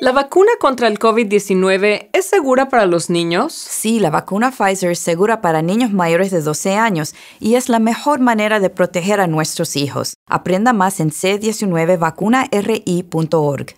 ¿La vacuna contra el COVID-19 es segura para los niños? Sí, la vacuna Pfizer es segura para niños mayores de 12 años y es la mejor manera de proteger a nuestros hijos. Aprenda más en c19vacunari.org.